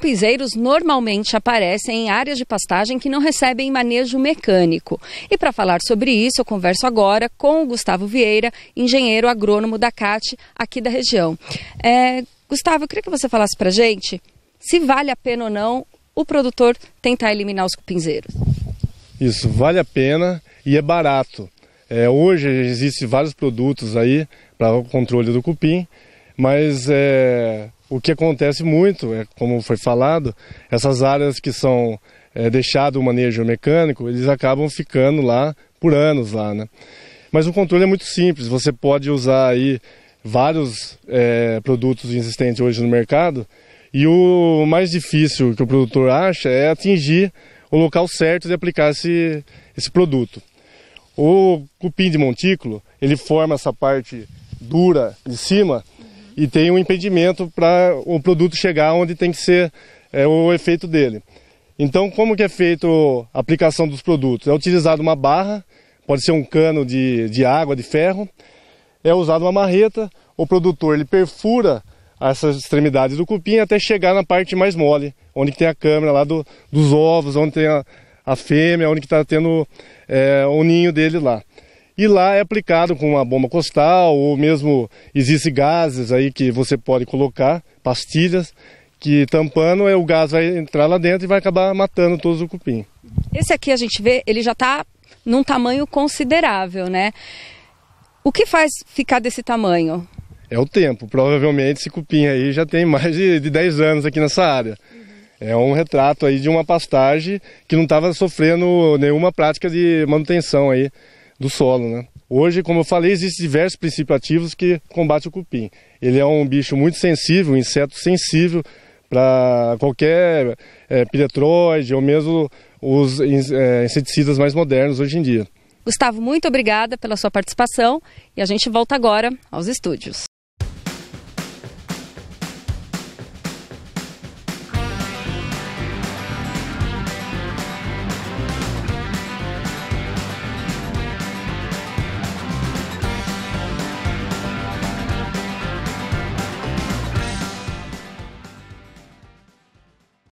Campinzeiros normalmente aparecem em áreas de pastagem que não recebem manejo mecânico. E para falar sobre isso, eu converso agora com o Gustavo Vieira, engenheiro agrônomo da CAT aqui da região. É, Gustavo, eu queria que você falasse para a gente se vale a pena ou não o produtor tentar eliminar os cupinzeiros. Isso, vale a pena e é barato. É, hoje existem vários produtos aí para o controle do cupim mas é, o que acontece muito, é, como foi falado, essas áreas que são é, deixadas o manejo mecânico, eles acabam ficando lá por anos lá, né? Mas o controle é muito simples, você pode usar aí vários é, produtos existentes hoje no mercado e o mais difícil que o produtor acha é atingir o local certo de aplicar esse, esse produto. O cupim de montículo, ele forma essa parte dura de cima e tem um impedimento para o produto chegar onde tem que ser é, o efeito dele. Então, como que é feito a aplicação dos produtos? É utilizado uma barra, pode ser um cano de, de água, de ferro, é usado uma marreta, o produtor ele perfura essas extremidades do cupim até chegar na parte mais mole, onde tem a câmera lá do, dos ovos, onde tem a, a fêmea, onde está tendo é, o ninho dele lá e lá é aplicado com uma bomba costal ou mesmo existem gases aí que você pode colocar, pastilhas, que tampando é, o gás vai entrar lá dentro e vai acabar matando todos o cupim. Esse aqui a gente vê, ele já está num tamanho considerável, né? O que faz ficar desse tamanho? É o tempo. Provavelmente esse cupim aí já tem mais de, de 10 anos aqui nessa área. É um retrato aí de uma pastagem que não estava sofrendo nenhuma prática de manutenção aí do solo, né? Hoje, como eu falei, existem diversos princípios ativos que combatem o cupim. Ele é um bicho muito sensível, um inseto sensível para qualquer é, piretroide ou mesmo os é, inseticidas mais modernos hoje em dia. Gustavo, muito obrigada pela sua participação e a gente volta agora aos estúdios.